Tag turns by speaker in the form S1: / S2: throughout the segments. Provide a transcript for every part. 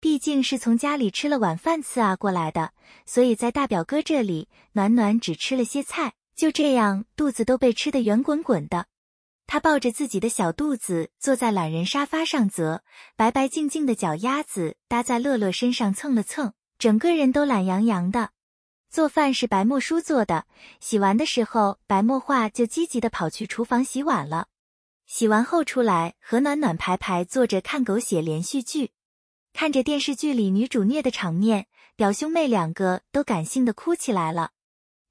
S1: 毕竟是从家里吃了晚饭次啊过来的，所以在大表哥这里，暖暖只吃了些菜，就这样肚子都被吃的圆滚滚的。他抱着自己的小肚子坐在懒人沙发上，则白白净净的脚丫子搭在乐乐身上蹭了蹭，整个人都懒洋洋的。做饭是白墨叔做的，洗完的时候白墨画就积极的跑去厨房洗碗了。洗完后出来和暖暖排排坐着看狗血连续剧。看着电视剧里女主虐的场面，表兄妹两个都感性的哭起来了，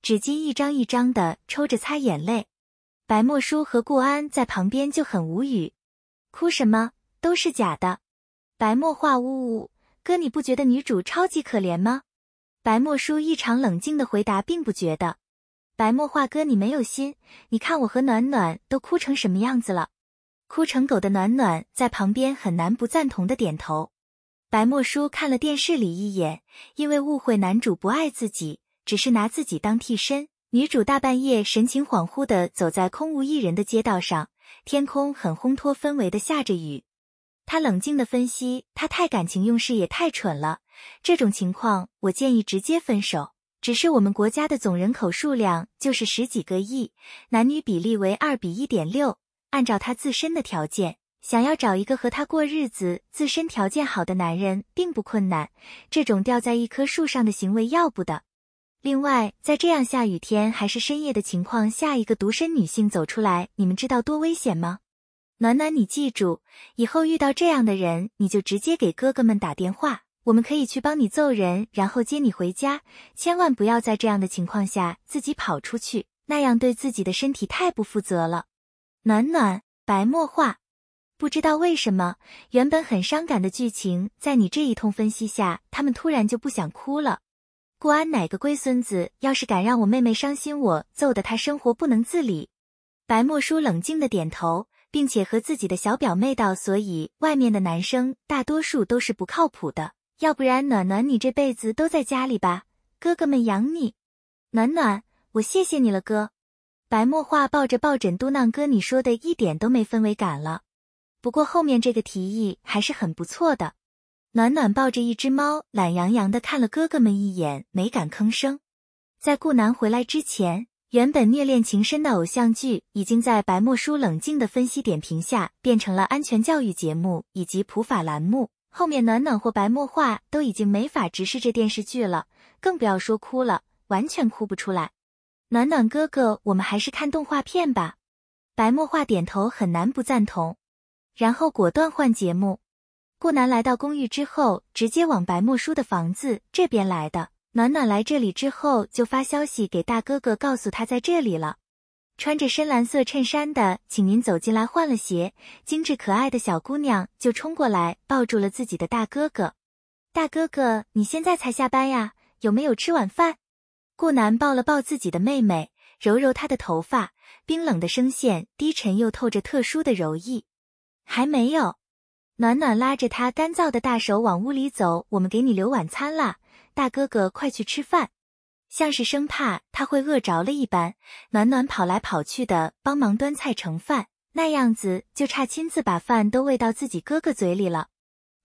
S1: 纸巾一张一张的抽着擦眼泪。白墨书和顾安在旁边就很无语，哭什么都是假的。白墨画呜呜，哥你不觉得女主超级可怜吗？白墨书异常冷静的回答，并不觉得。白墨画哥你没有心，你看我和暖暖都哭成什么样子了，哭成狗的暖暖在旁边很难不赞同的点头。白墨书看了电视里一眼，因为误会男主不爱自己，只是拿自己当替身。女主大半夜神情恍惚的走在空无一人的街道上，天空很烘托氛围的下着雨。他冷静的分析，他太感情用事也太蠢了。这种情况，我建议直接分手。只是我们国家的总人口数量就是十几个亿，男女比例为二比一点六，按照他自身的条件。想要找一个和他过日子、自身条件好的男人并不困难，这种吊在一棵树上的行为要不得。另外，在这样下雨天还是深夜的情况下，一个独身女性走出来，你们知道多危险吗？暖暖，你记住，以后遇到这样的人，你就直接给哥哥们打电话，我们可以去帮你揍人，然后接你回家。千万不要在这样的情况下自己跑出去，那样对自己的身体太不负责了。暖暖，白墨画。不知道为什么，原本很伤感的剧情，在你这一通分析下，他们突然就不想哭了。顾安，哪个龟孙子要是敢让我妹妹伤心，我揍得他生活不能自理。白墨书冷静的点头，并且和自己的小表妹道：“所以外面的男生大多数都是不靠谱的，要不然暖暖，你这辈子都在家里吧，哥哥们养你。”暖暖，我谢谢你了，哥。白墨画抱着抱枕嘟囔：“哥，你说的一点都没氛围感了。”不过后面这个提议还是很不错的。暖暖抱着一只猫，懒洋洋的看了哥哥们一眼，没敢吭声。在顾南回来之前，原本虐恋情深的偶像剧已经在白墨书冷静的分析点评下变成了安全教育节目以及普法栏目。后面暖暖或白墨画都已经没法直视这电视剧了，更不要说哭了，完全哭不出来。暖暖哥哥，我们还是看动画片吧。白墨画点头，很难不赞同。然后果断换节目。顾南来到公寓之后，直接往白墨书的房子这边来的。暖暖来这里之后，就发消息给大哥哥，告诉他在这里了。穿着深蓝色衬衫的，请您走进来，换了鞋。精致可爱的小姑娘就冲过来抱住了自己的大哥哥。大哥哥，你现在才下班呀？有没有吃晚饭？顾南抱了抱自己的妹妹，揉揉她的头发，冰冷的声线低沉又透着特殊的柔意。还没有，暖暖拉着他干燥的大手往屋里走，我们给你留晚餐啦，大哥哥快去吃饭，像是生怕他会饿着了一般，暖暖跑来跑去的帮忙端菜盛饭，那样子就差亲自把饭都喂到自己哥哥嘴里了。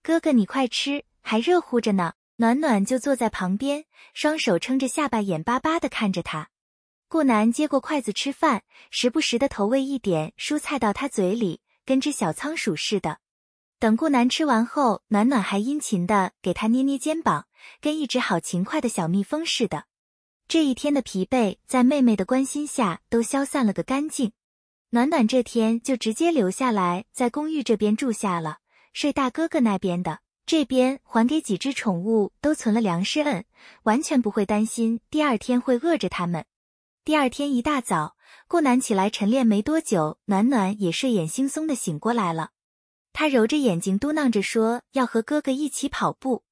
S1: 哥哥你快吃，还热乎着呢。暖暖就坐在旁边，双手撑着下巴，眼巴巴的看着他。顾南接过筷子吃饭，时不时的投喂一点蔬菜到他嘴里。跟只小仓鼠似的，等顾南吃完后，暖暖还殷勤的给他捏捏肩膀，跟一只好勤快的小蜜蜂似的。这一天的疲惫，在妹妹的关心下都消散了个干净。暖暖这天就直接留下来，在公寓这边住下了，睡大哥哥那边的。这边还给几只宠物都存了粮食，嗯，完全不会担心第二天会饿着他们。第二天一大早。顾南起来晨练没多久，暖暖也睡眼惺忪的醒过来了。他揉着眼睛，嘟囔着说要和哥哥一起跑步。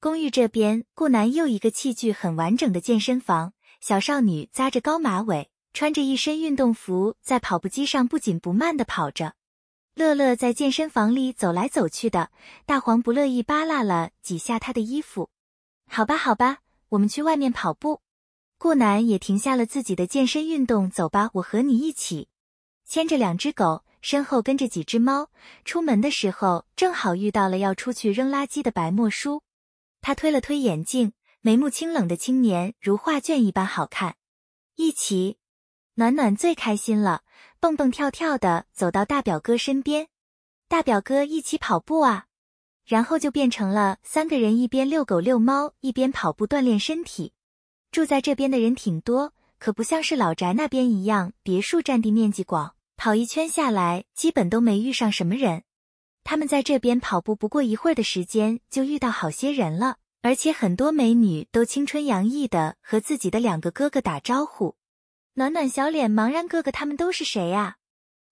S1: 公寓这边，顾南又一个器具很完整的健身房，小少女扎着高马尾，穿着一身运动服，在跑步机上不紧不慢的跑着。乐乐在健身房里走来走去的，大黄不乐意，扒拉了几下他的衣服。好吧，好吧，我们去外面跑步。顾南也停下了自己的健身运动，走吧，我和你一起。牵着两只狗，身后跟着几只猫。出门的时候正好遇到了要出去扔垃圾的白墨书，他推了推眼镜，眉目清冷的青年如画卷一般好看。一起，暖暖最开心了，蹦蹦跳跳的走到大表哥身边，大表哥一起跑步啊。然后就变成了三个人一边遛狗遛猫，一边跑步锻炼身体。住在这边的人挺多，可不像是老宅那边一样，别墅占地面积广，跑一圈下来，基本都没遇上什么人。他们在这边跑步，不过一会儿的时间，就遇到好些人了，而且很多美女都青春洋溢的和自己的两个哥哥打招呼。暖暖小脸茫然，哥哥他们都是谁呀？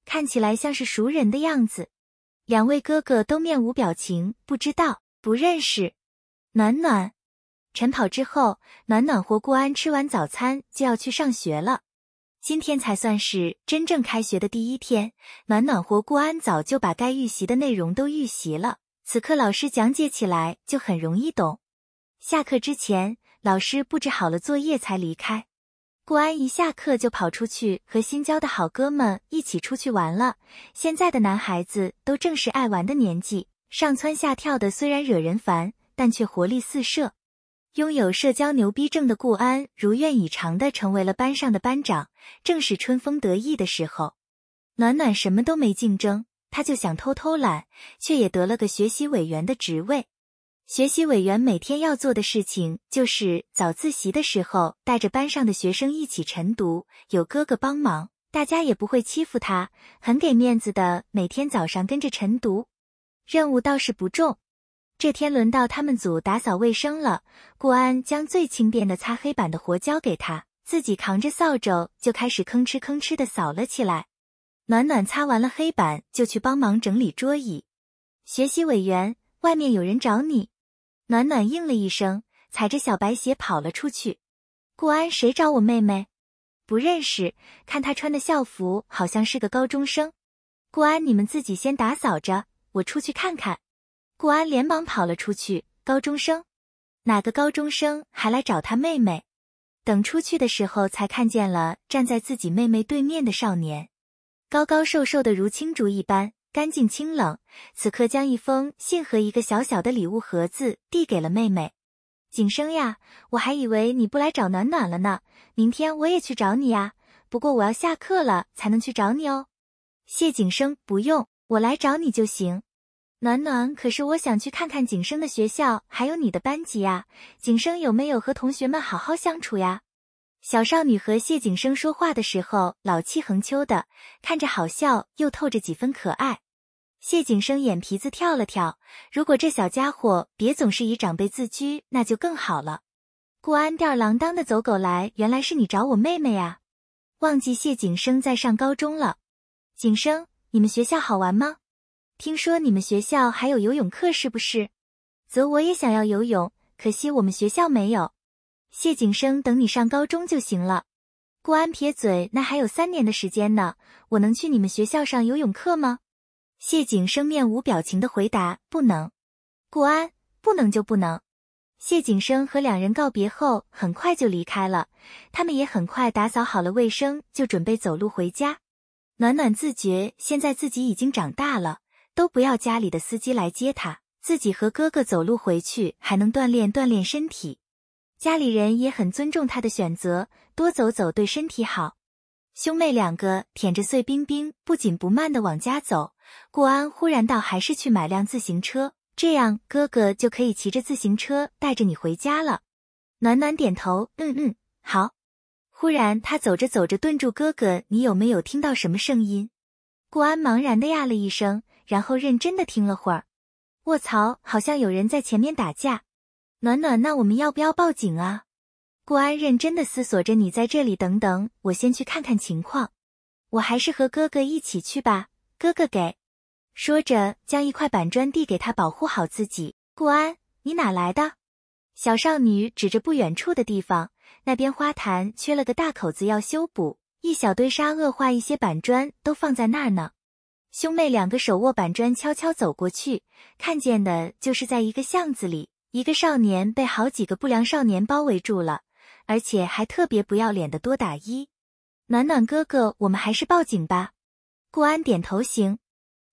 S1: 看起来像是熟人的样子。两位哥哥都面无表情，不知道不认识。暖暖。晨跑之后，暖暖和顾安吃完早餐就要去上学了。今天才算是真正开学的第一天。暖暖和顾安早就把该预习的内容都预习了，此刻老师讲解起来就很容易懂。下课之前，老师布置好了作业才离开。顾安一下课就跑出去和新交的好哥们一起出去玩了。现在的男孩子都正是爱玩的年纪，上蹿下跳的，虽然惹人烦，但却活力四射。拥有社交牛逼症的顾安如愿以偿的成为了班上的班长，正是春风得意的时候。暖暖什么都没竞争，他就想偷偷懒，却也得了个学习委员的职位。学习委员每天要做的事情就是早自习的时候带着班上的学生一起晨读，有哥哥帮忙，大家也不会欺负他，很给面子的每天早上跟着晨读，任务倒是不重。这天轮到他们组打扫卫生了，顾安将最轻便的擦黑板的活交给他，自己扛着扫帚就开始吭哧吭哧的扫了起来。暖暖擦完了黑板，就去帮忙整理桌椅。学习委员，外面有人找你。暖暖应了一声，踩着小白鞋跑了出去。顾安，谁找我妹妹？不认识，看她穿的校服，好像是个高中生。顾安，你们自己先打扫着，我出去看看。顾安连忙跑了出去。高中生，哪个高中生还来找他妹妹？等出去的时候，才看见了站在自己妹妹对面的少年，高高瘦瘦的如青竹一般，干净清冷。此刻将一封信和一个小小的礼物盒子递给了妹妹。景生呀，我还以为你不来找暖暖了呢。明天我也去找你呀，不过我要下课了才能去找你哦。谢景生，不用，我来找你就行。暖暖，可是我想去看看景生的学校，还有你的班级呀。景生有没有和同学们好好相处呀？小少女和谢景生说话的时候，老气横秋的，看着好笑又透着几分可爱。谢景生眼皮子跳了跳，如果这小家伙别总是以长辈自居，那就更好了。顾安吊儿郎当的走狗来，原来是你找我妹妹呀！忘记谢景生在上高中了。景生，你们学校好玩吗？听说你们学校还有游泳课，是不是？则我也想要游泳，可惜我们学校没有。谢景生，等你上高中就行了。顾安撇嘴，那还有三年的时间呢，我能去你们学校上游泳课吗？谢景生面无表情的回答：“不能。”顾安不能就不能。谢景生和两人告别后，很快就离开了。他们也很快打扫好了卫生，就准备走路回家。暖暖自觉现在自己已经长大了。都不要家里的司机来接他，自己和哥哥走路回去，还能锻炼锻炼身体。家里人也很尊重他的选择，多走走对身体好。兄妹两个舔着碎冰冰，不紧不慢的往家走。顾安忽然道：“还是去买辆自行车，这样哥哥就可以骑着自行车带着你回家了。”暖暖点头，嗯嗯，好。忽然他走着走着顿住，哥哥，你有没有听到什么声音？顾安茫然的呀了一声。然后认真的听了会儿，卧槽，好像有人在前面打架。暖暖，那我们要不要报警啊？顾安认真的思索着，你在这里等等，我先去看看情况。我还是和哥哥一起去吧，哥哥给。说着，将一块板砖递给他，保护好自己。顾安，你哪来的？小少女指着不远处的地方，那边花坛缺了个大口子，要修补，一小堆沙，恶化一些板砖都放在那儿呢。兄妹两个手握板砖，悄悄走过去，看见的就是在一个巷子里，一个少年被好几个不良少年包围住了，而且还特别不要脸的多打一。暖暖哥哥，我们还是报警吧。顾安点头，行。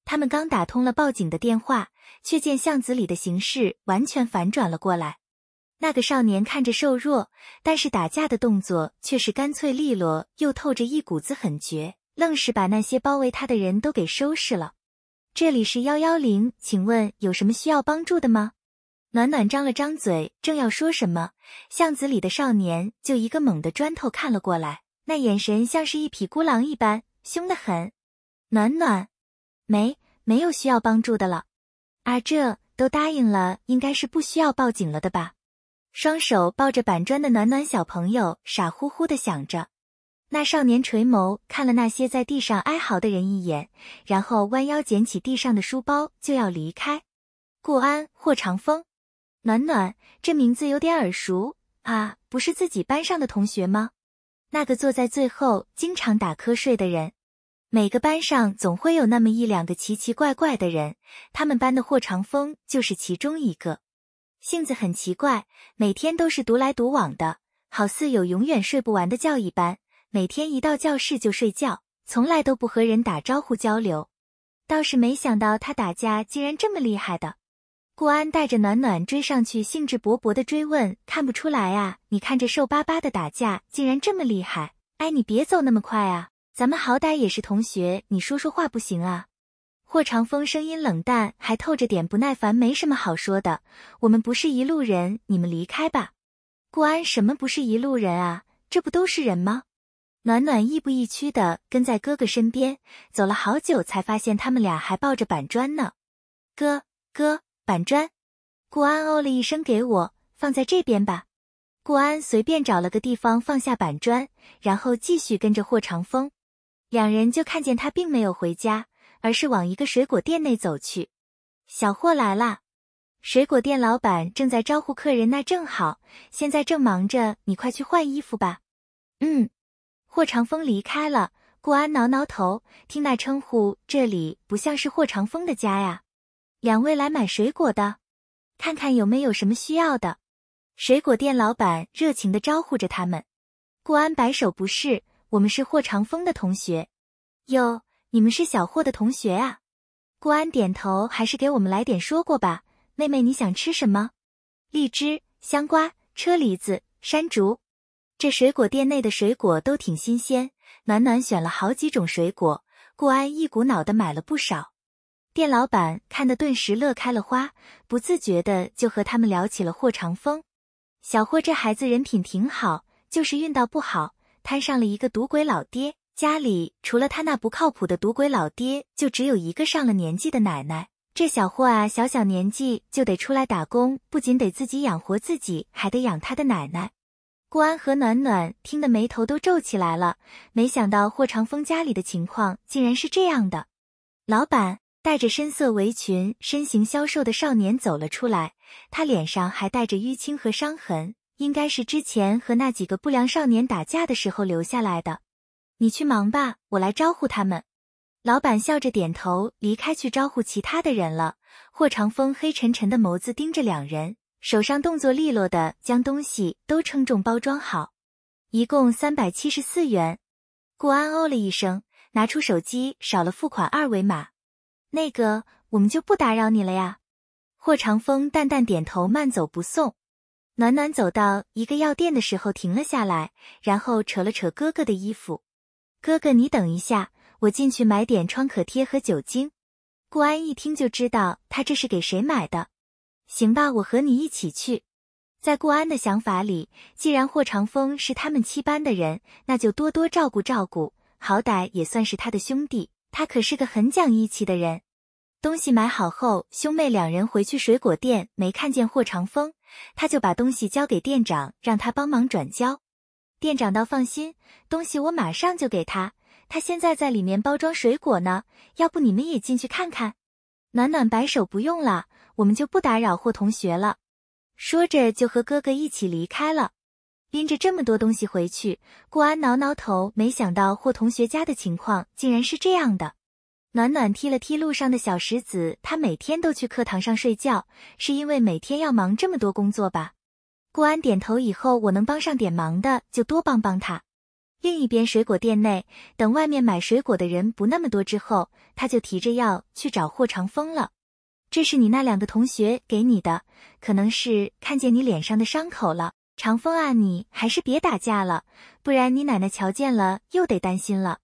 S1: 他们刚打通了报警的电话，却见巷子里的形势完全反转了过来。那个少年看着瘦弱，但是打架的动作却是干脆利落，又透着一股子狠绝。愣是把那些包围他的人都给收拾了。这里是幺幺零，请问有什么需要帮助的吗？暖暖张了张嘴，正要说什么，巷子里的少年就一个猛的砖头看了过来，那眼神像是一匹孤狼一般，凶得很。暖暖没没有需要帮助的了，啊，这都答应了，应该是不需要报警了的吧？双手抱着板砖的暖暖小朋友傻乎乎的想着。那少年垂眸看了那些在地上哀嚎的人一眼，然后弯腰捡起地上的书包就要离开。顾安，霍长风，暖暖，这名字有点耳熟啊，不是自己班上的同学吗？那个坐在最后经常打瞌睡的人，每个班上总会有那么一两个奇奇怪怪的人，他们班的霍长风就是其中一个，性子很奇怪，每天都是独来独往的，好似有永远睡不完的觉一般。每天一到教室就睡觉，从来都不和人打招呼交流，倒是没想到他打架竟然这么厉害的。顾安带着暖暖追上去，兴致勃勃的追问：“看不出来啊，你看这瘦巴巴的打架竟然这么厉害！哎，你别走那么快啊，咱们好歹也是同学，你说说话不行啊？”霍长风声音冷淡，还透着点不耐烦：“没什么好说的，我们不是一路人，你们离开吧。”顾安：“什么不是一路人啊？这不都是人吗？”暖暖亦步亦趋的跟在哥哥身边，走了好久才发现他们俩还抱着板砖呢。哥哥，板砖。顾安哦了一声，给我放在这边吧。顾安随便找了个地方放下板砖，然后继续跟着霍长风。两人就看见他并没有回家，而是往一个水果店内走去。小霍来啦！水果店老板正在招呼客人，那正好，现在正忙着，你快去换衣服吧。嗯。霍长风离开了，顾安挠挠头，听那称呼，这里不像是霍长风的家呀。两位来买水果的，看看有没有什么需要的。水果店老板热情的招呼着他们。顾安摆手，不是，我们是霍长风的同学。哟，你们是小霍的同学啊。顾安点头，还是给我们来点说过吧。妹妹，你想吃什么？荔枝、香瓜、车厘子、山竹。这水果店内的水果都挺新鲜，暖暖选了好几种水果，顾安一股脑的买了不少。店老板看的顿时乐开了花，不自觉的就和他们聊起了霍长风。小霍这孩子人品挺好，就是运道不好，摊上了一个赌鬼老爹。家里除了他那不靠谱的赌鬼老爹，就只有一个上了年纪的奶奶。这小霍啊，小小年纪就得出来打工，不仅得自己养活自己，还得养他的奶奶。顾安和暖暖听得眉头都皱起来了，没想到霍长风家里的情况竟然是这样的。老板带着深色围裙、身形消瘦的少年走了出来，他脸上还带着淤青和伤痕，应该是之前和那几个不良少年打架的时候留下来的。你去忙吧，我来招呼他们。老板笑着点头，离开去招呼其他的人了。霍长风黑沉沉的眸子盯着两人。手上动作利落的将东西都称重包装好，一共三百七十四元。顾安哦了一声，拿出手机少了付款二维码。那个，我们就不打扰你了呀。霍长风淡淡点头，慢走不送。暖暖走到一个药店的时候停了下来，然后扯了扯哥哥的衣服。哥哥，你等一下，我进去买点创可贴和酒精。顾安一听就知道他这是给谁买的。行吧，我和你一起去。在顾安的想法里，既然霍长风是他们七班的人，那就多多照顾照顾，好歹也算是他的兄弟。他可是个很讲义气的人。东西买好后，兄妹两人回去水果店，没看见霍长风，他就把东西交给店长，让他帮忙转交。店长倒放心，东西我马上就给他。他现在在里面包装水果呢，要不你们也进去看看？”暖暖摆手：“不用了。”我们就不打扰霍同学了，说着就和哥哥一起离开了。拎着这么多东西回去，顾安挠挠头，没想到霍同学家的情况竟然是这样的。暖暖踢了踢路上的小石子，他每天都去课堂上睡觉，是因为每天要忙这么多工作吧？顾安点头，以后我能帮上点忙的就多帮帮他。另一边，水果店内等外面买水果的人不那么多之后，他就提着药去找霍长风了。这是你那两个同学给你的，可能是看见你脸上的伤口了。长风啊，你还是别打架了，不然你奶奶瞧见了又得担心了。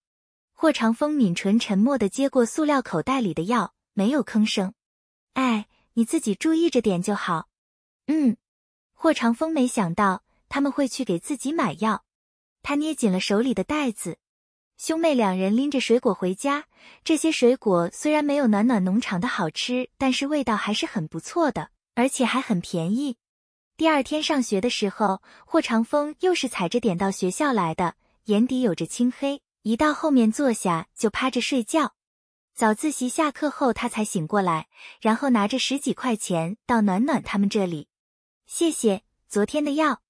S1: 霍长风抿唇沉默的接过塑料口袋里的药，没有吭声。哎，你自己注意着点就好。嗯。霍长风没想到他们会去给自己买药，他捏紧了手里的袋子。兄妹两人拎着水果回家。这些水果虽然没有暖暖农场的好吃，但是味道还是很不错的，而且还很便宜。第二天上学的时候，霍长风又是踩着点到学校来的，眼底有着青黑。一到后面坐下就趴着睡觉。早自习下课后，他才醒过来，然后拿着十几块钱到暖暖他们这里。谢谢昨天的药，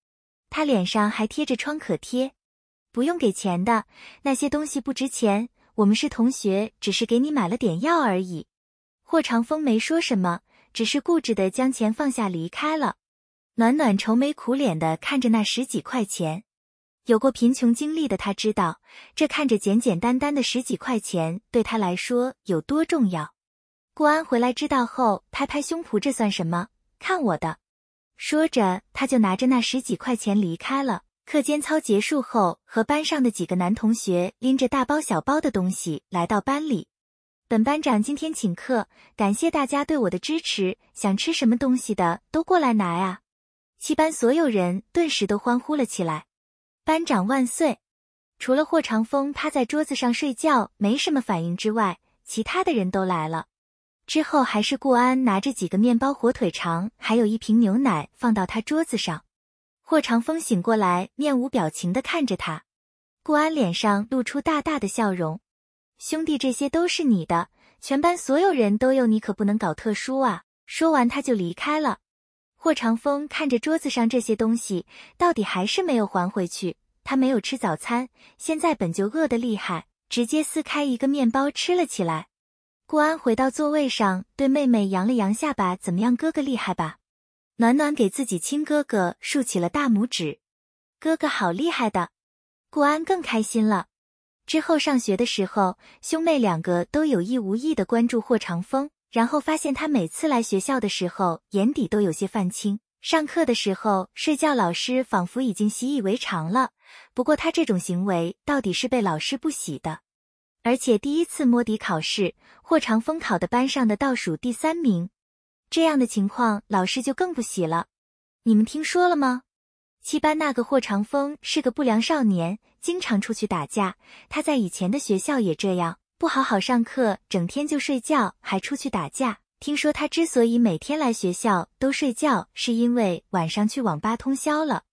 S1: 他脸上还贴着创可贴。不用给钱的那些东西不值钱，我们是同学，只是给你买了点药而已。霍长风没说什么，只是固执的将钱放下离开了。暖暖愁眉苦脸的看着那十几块钱，有过贫穷经历的他知道，这看着简简单单的十几块钱对他来说有多重要。顾安回来知道后，拍拍胸脯，这算什么？看我的！说着，他就拿着那十几块钱离开了。课间操结束后，和班上的几个男同学拎着大包小包的东西来到班里。本班长今天请客，感谢大家对我的支持，想吃什么东西的都过来拿啊！七班所有人顿时都欢呼了起来，“班长万岁！”除了霍长风趴在桌子上睡觉，没什么反应之外，其他的人都来了。之后还是顾安拿着几个面包、火腿肠，还有一瓶牛奶放到他桌子上。霍长风醒过来，面无表情的看着他。顾安脸上露出大大的笑容：“兄弟，这些都是你的，全班所有人都有，你可不能搞特殊啊！”说完，他就离开了。霍长风看着桌子上这些东西，到底还是没有还回去。他没有吃早餐，现在本就饿得厉害，直接撕开一个面包吃了起来。顾安回到座位上，对妹妹扬了扬下巴：“怎么样，哥哥厉害吧？”暖暖给自己亲哥哥竖起了大拇指，哥哥好厉害的。顾安更开心了。之后上学的时候，兄妹两个都有意无意的关注霍长风，然后发现他每次来学校的时候，眼底都有些泛青。上课的时候睡觉，老师仿佛已经习以为常了。不过他这种行为到底是被老师不喜的。而且第一次摸底考试，霍长风考的班上的倒数第三名。这样的情况，老师就更不喜了。你们听说了吗？七班那个霍长风是个不良少年，经常出去打架。他在以前的学校也这样，不好好上课，整天就睡觉，还出去打架。听说他之所以每天来学校都睡觉，是因为晚上去网吧通宵了。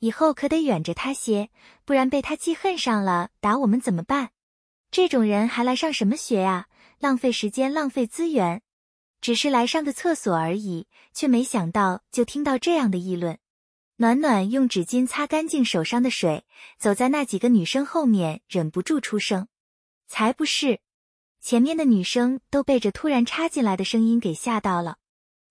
S1: 以后可得远着他些，不然被他记恨上了，打我们怎么办？这种人还来上什么学啊？浪费时间，浪费资源。只是来上个厕所而已，却没想到就听到这样的议论。暖暖用纸巾擦干净手上的水，走在那几个女生后面，忍不住出声：“才不是！”前面的女生都被这突然插进来的声音给吓到了。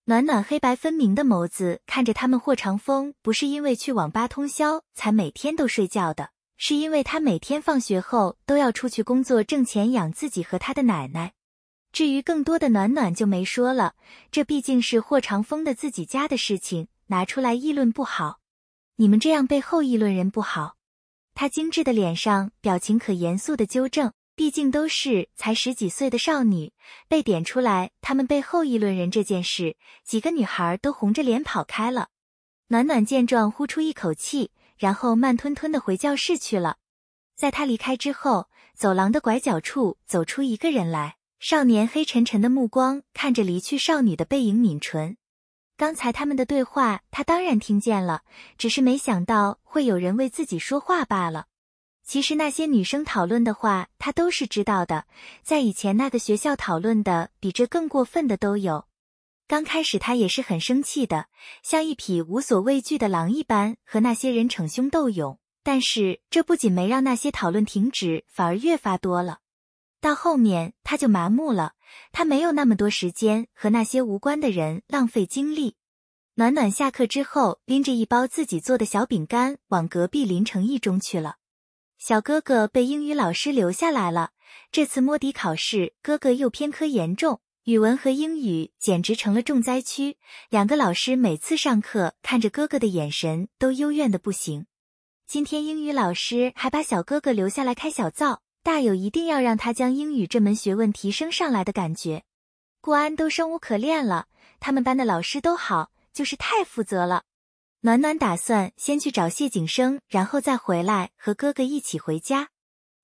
S1: 暖暖黑白分明的眸子看着他们，霍长风不是因为去网吧通宵才每天都睡觉的，是因为他每天放学后都要出去工作挣钱养自己和他的奶奶。至于更多的暖暖就没说了，这毕竟是霍长风的自己家的事情，拿出来议论不好。你们这样背后议论人不好。他精致的脸上表情可严肃的纠正，毕竟都是才十几岁的少女，被点出来他们背后议论人这件事，几个女孩都红着脸跑开了。暖暖见状，呼出一口气，然后慢吞吞的回教室去了。在她离开之后，走廊的拐角处走出一个人来。少年黑沉沉的目光看着离去少女的背影，抿唇。刚才他们的对话，他当然听见了，只是没想到会有人为自己说话罢了。其实那些女生讨论的话，他都是知道的，在以前那个学校讨论的比这更过分的都有。刚开始他也是很生气的，像一匹无所畏惧的狼一般和那些人逞凶斗勇，但是这不仅没让那些讨论停止，反而越发多了。到后面他就麻木了，他没有那么多时间和那些无关的人浪费精力。暖暖下课之后，拎着一包自己做的小饼干往隔壁林城一中去了。小哥哥被英语老师留下来了。这次摸底考试，哥哥又偏科严重，语文和英语简直成了重灾区。两个老师每次上课看着哥哥的眼神都幽怨的不行。今天英语老师还把小哥哥留下来开小灶。大有一定要让他将英语这门学问提升上来的感觉。顾安都生无可恋了，他们班的老师都好，就是太负责了。暖暖打算先去找谢景生，然后再回来和哥哥一起回家。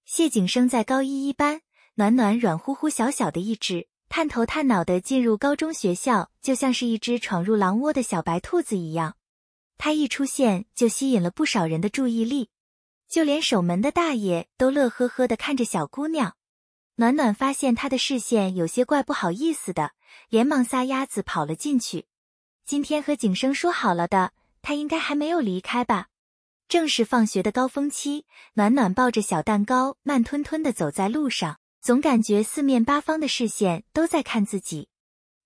S1: 谢景生在高一一班，暖暖软乎乎、小小的，一只探头探脑的进入高中学校，就像是一只闯入狼窝的小白兔子一样。他一出现就吸引了不少人的注意力。就连守门的大爷都乐呵呵的看着小姑娘，暖暖发现他的视线有些怪，不好意思的，连忙撒丫子跑了进去。今天和景生说好了的，他应该还没有离开吧？正是放学的高峰期，暖暖抱着小蛋糕，慢吞吞的走在路上，总感觉四面八方的视线都在看自己。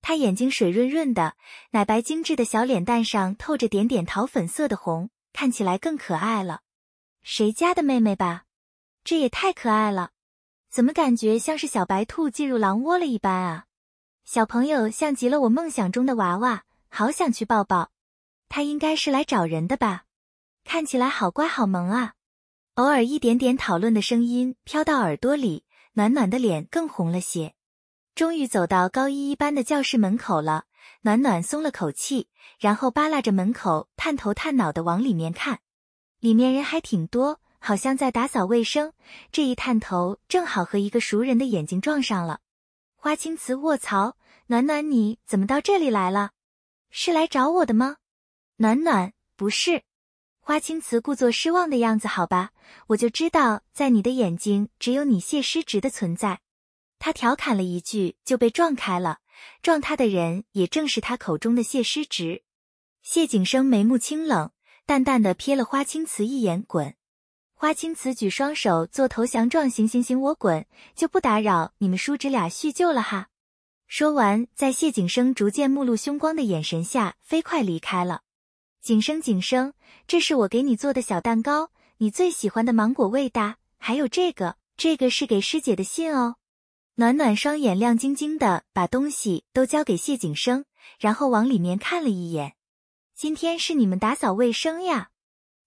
S1: 她眼睛水润润的，奶白精致的小脸蛋上透着点点桃粉色的红，看起来更可爱了。谁家的妹妹吧，这也太可爱了，怎么感觉像是小白兔进入狼窝了一般啊？小朋友像极了我梦想中的娃娃，好想去抱抱。他应该是来找人的吧？看起来好乖好萌啊！偶尔一点点讨论的声音飘到耳朵里，暖暖的脸更红了些。终于走到高一一班的教室门口了，暖暖松了口气，然后扒拉着门口，探头探脑的往里面看。里面人还挺多，好像在打扫卫生。这一探头，正好和一个熟人的眼睛撞上了。花青瓷，卧槽！暖暖，你怎么到这里来了？是来找我的吗？暖暖，不是。花青瓷故作失望的样子，好吧，我就知道，在你的眼睛只有你谢师侄的存在。他调侃了一句，就被撞开了。撞他的人，也正是他口中的谢师侄。谢景生眉目清冷。淡淡的瞥了花青瓷一眼，滚！花青瓷举双手做投降状，行行行，我滚，就不打扰你们叔侄俩叙旧了哈。说完，在谢景生逐渐目露凶光的眼神下，飞快离开了。景生，景生，这是我给你做的小蛋糕，你最喜欢的芒果味的，还有这个，这个是给师姐的信哦。暖暖双眼亮晶晶的，把东西都交给谢景生，然后往里面看了一眼。今天是你们打扫卫生呀？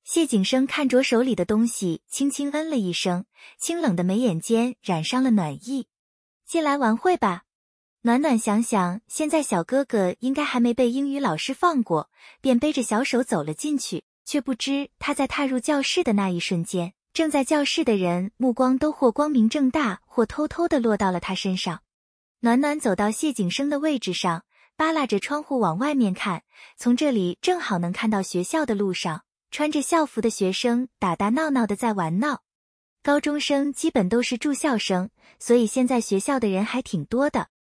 S1: 谢景生看着手里的东西，轻轻嗯了一声，清冷的眉眼间染上了暖意。进来玩会吧。暖暖想想，现在小哥哥应该还没被英语老师放过，便背着小手走了进去。却不知他在踏入教室的那一瞬间，正在教室的人目光都或光明正大，或偷偷的落到了他身上。暖暖走到谢景生的位置上。扒拉着窗户往外面看，从这里正好能看到学校的路上，穿着校服的学生打打闹闹的在玩闹。高中生基本都是住校生，所以现在学校的人还挺多的。